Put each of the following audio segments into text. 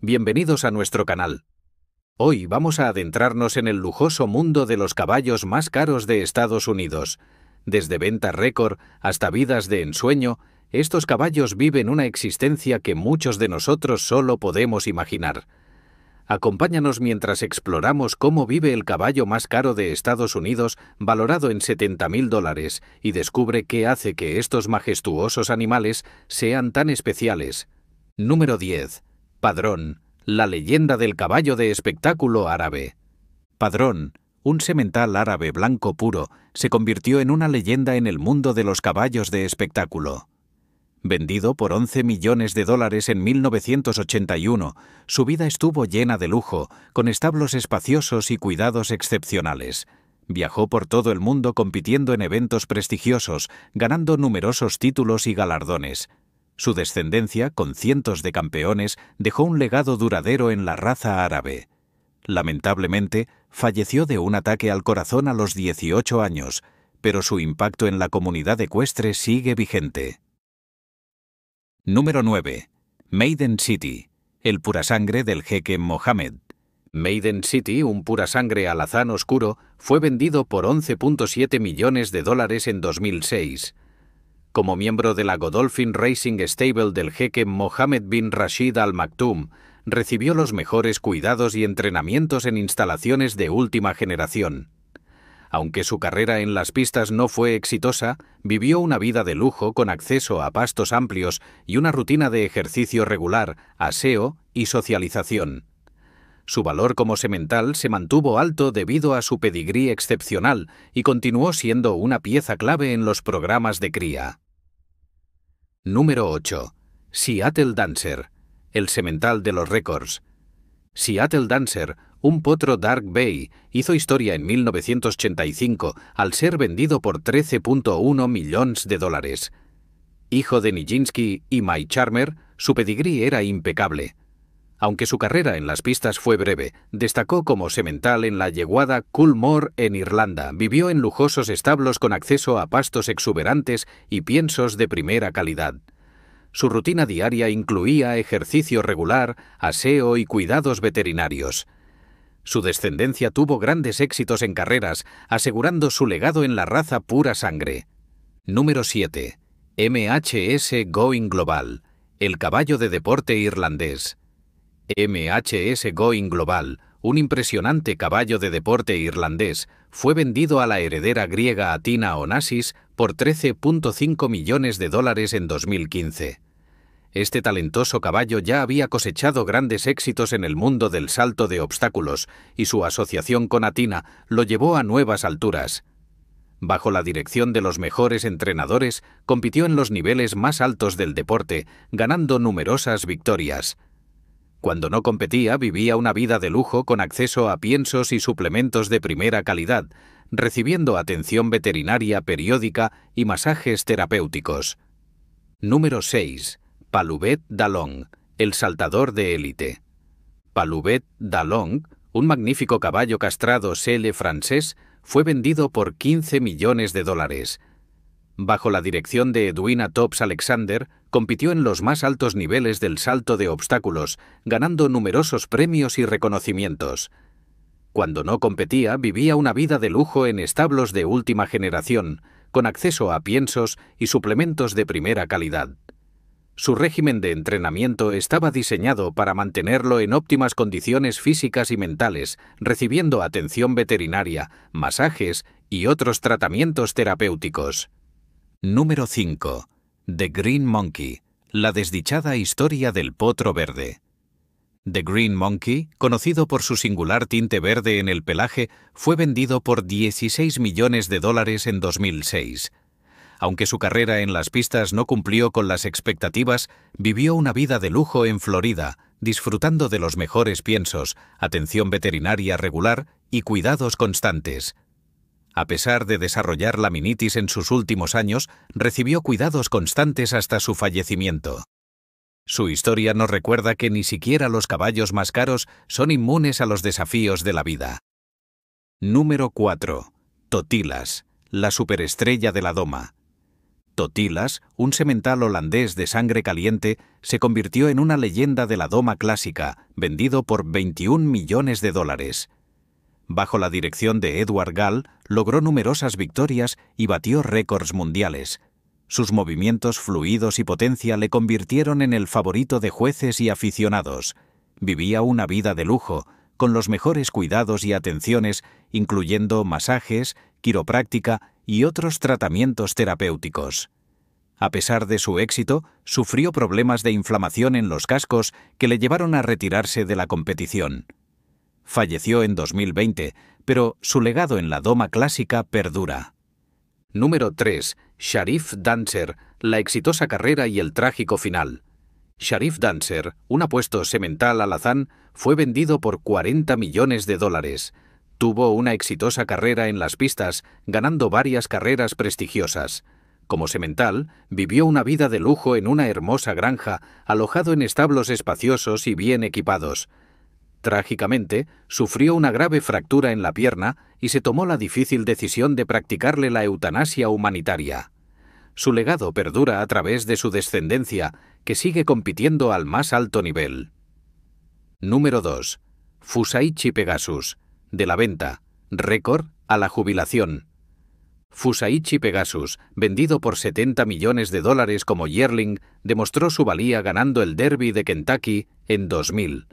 Bienvenidos a nuestro canal. Hoy vamos a adentrarnos en el lujoso mundo de los caballos más caros de Estados Unidos. Desde ventas récord hasta vidas de ensueño, estos caballos viven una existencia que muchos de nosotros solo podemos imaginar. Acompáñanos mientras exploramos cómo vive el caballo más caro de Estados Unidos, valorado en 70 mil dólares, y descubre qué hace que estos majestuosos animales sean tan especiales. Número 10. Padrón, la leyenda del caballo de espectáculo árabe. Padrón, un semental árabe blanco puro, se convirtió en una leyenda en el mundo de los caballos de espectáculo. Vendido por 11 millones de dólares en 1981, su vida estuvo llena de lujo, con establos espaciosos y cuidados excepcionales. Viajó por todo el mundo compitiendo en eventos prestigiosos, ganando numerosos títulos y galardones. Su descendencia, con cientos de campeones, dejó un legado duradero en la raza árabe. Lamentablemente, falleció de un ataque al corazón a los 18 años, pero su impacto en la comunidad ecuestre sigue vigente. Número 9. Maiden City, el purasangre del jeque Mohammed. Maiden City, un purasangre alazán oscuro, fue vendido por 11.7 millones de dólares en 2006 como miembro de la Godolphin Racing Stable del jeque Mohammed bin Rashid Al Maktoum, recibió los mejores cuidados y entrenamientos en instalaciones de última generación. Aunque su carrera en las pistas no fue exitosa, vivió una vida de lujo con acceso a pastos amplios y una rutina de ejercicio regular, aseo y socialización. Su valor como semental se mantuvo alto debido a su pedigrí excepcional y continuó siendo una pieza clave en los programas de cría. Número 8. Seattle Dancer, el semental de los récords. Seattle Dancer, un potro Dark Bay, hizo historia en 1985 al ser vendido por 13.1 millones de dólares. Hijo de Nijinsky y Mike Charmer, su pedigrí era impecable. Aunque su carrera en las pistas fue breve, destacó como semental en la yeguada Coolmore en Irlanda. Vivió en lujosos establos con acceso a pastos exuberantes y piensos de primera calidad. Su rutina diaria incluía ejercicio regular, aseo y cuidados veterinarios. Su descendencia tuvo grandes éxitos en carreras, asegurando su legado en la raza pura sangre. Número 7. MHS Going Global, el caballo de deporte irlandés. MHS Going Global, un impresionante caballo de deporte irlandés, fue vendido a la heredera griega Atina Onassis por 13.5 millones de dólares en 2015. Este talentoso caballo ya había cosechado grandes éxitos en el mundo del salto de obstáculos y su asociación con Atina lo llevó a nuevas alturas. Bajo la dirección de los mejores entrenadores, compitió en los niveles más altos del deporte, ganando numerosas victorias. Cuando no competía, vivía una vida de lujo con acceso a piensos y suplementos de primera calidad, recibiendo atención veterinaria periódica y masajes terapéuticos. Número 6. Paluvet Dalong, el saltador de élite. Paluvet Dalong, un magnífico caballo castrado selle francés, fue vendido por 15 millones de dólares, bajo la dirección de Edwina Tops Alexander, compitió en los más altos niveles del salto de obstáculos, ganando numerosos premios y reconocimientos. Cuando no competía, vivía una vida de lujo en establos de última generación, con acceso a piensos y suplementos de primera calidad. Su régimen de entrenamiento estaba diseñado para mantenerlo en óptimas condiciones físicas y mentales, recibiendo atención veterinaria, masajes y otros tratamientos terapéuticos. Número 5. The Green Monkey. La desdichada historia del potro verde. The Green Monkey, conocido por su singular tinte verde en el pelaje, fue vendido por 16 millones de dólares en 2006. Aunque su carrera en las pistas no cumplió con las expectativas, vivió una vida de lujo en Florida, disfrutando de los mejores piensos, atención veterinaria regular y cuidados constantes. A pesar de desarrollar laminitis en sus últimos años, recibió cuidados constantes hasta su fallecimiento. Su historia nos recuerda que ni siquiera los caballos más caros son inmunes a los desafíos de la vida. Número 4. Totilas, la superestrella de la doma. Totilas, un semental holandés de sangre caliente, se convirtió en una leyenda de la doma clásica, vendido por 21 millones de dólares bajo la dirección de Edward Gall, logró numerosas victorias y batió récords mundiales. Sus movimientos fluidos y potencia le convirtieron en el favorito de jueces y aficionados. Vivía una vida de lujo, con los mejores cuidados y atenciones, incluyendo masajes, quiropráctica y otros tratamientos terapéuticos. A pesar de su éxito, sufrió problemas de inflamación en los cascos que le llevaron a retirarse de la competición. Falleció en 2020, pero su legado en la doma clásica perdura. Número 3. Sharif Dancer, la exitosa carrera y el trágico final. Sharif Dancer, un apuesto semental alazán, fue vendido por 40 millones de dólares. Tuvo una exitosa carrera en las pistas, ganando varias carreras prestigiosas. Como semental, vivió una vida de lujo en una hermosa granja, alojado en establos espaciosos y bien equipados. Trágicamente, sufrió una grave fractura en la pierna y se tomó la difícil decisión de practicarle la eutanasia humanitaria. Su legado perdura a través de su descendencia, que sigue compitiendo al más alto nivel. Número 2. Fusaichi Pegasus. De la venta, récord, a la jubilación. Fusaichi Pegasus, vendido por 70 millones de dólares como Yearling, demostró su valía ganando el Derby de Kentucky en 2000.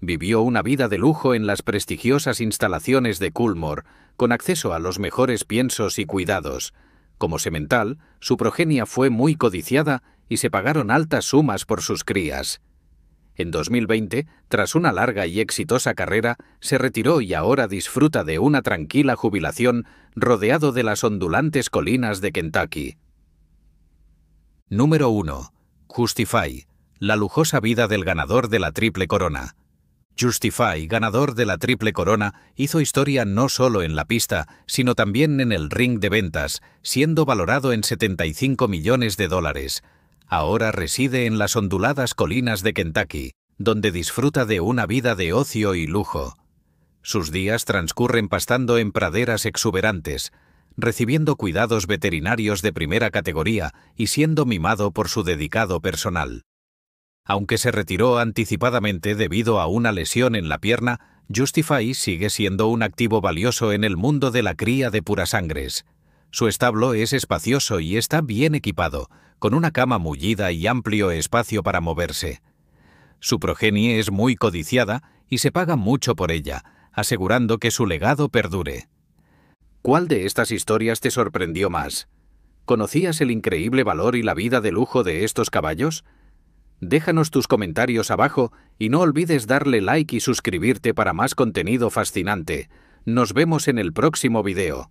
Vivió una vida de lujo en las prestigiosas instalaciones de Coolmore, con acceso a los mejores piensos y cuidados. Como semental, su progenia fue muy codiciada y se pagaron altas sumas por sus crías. En 2020, tras una larga y exitosa carrera, se retiró y ahora disfruta de una tranquila jubilación rodeado de las ondulantes colinas de Kentucky. Número 1. Justify, la lujosa vida del ganador de la Triple Corona. Justify, ganador de la Triple Corona, hizo historia no solo en la pista, sino también en el ring de ventas, siendo valorado en 75 millones de dólares. Ahora reside en las onduladas colinas de Kentucky, donde disfruta de una vida de ocio y lujo. Sus días transcurren pastando en praderas exuberantes, recibiendo cuidados veterinarios de primera categoría y siendo mimado por su dedicado personal. Aunque se retiró anticipadamente debido a una lesión en la pierna, Justify sigue siendo un activo valioso en el mundo de la cría de purasangres. Su establo es espacioso y está bien equipado, con una cama mullida y amplio espacio para moverse. Su progenie es muy codiciada y se paga mucho por ella, asegurando que su legado perdure. ¿Cuál de estas historias te sorprendió más? ¿Conocías el increíble valor y la vida de lujo de estos caballos? Déjanos tus comentarios abajo y no olvides darle like y suscribirte para más contenido fascinante. Nos vemos en el próximo video.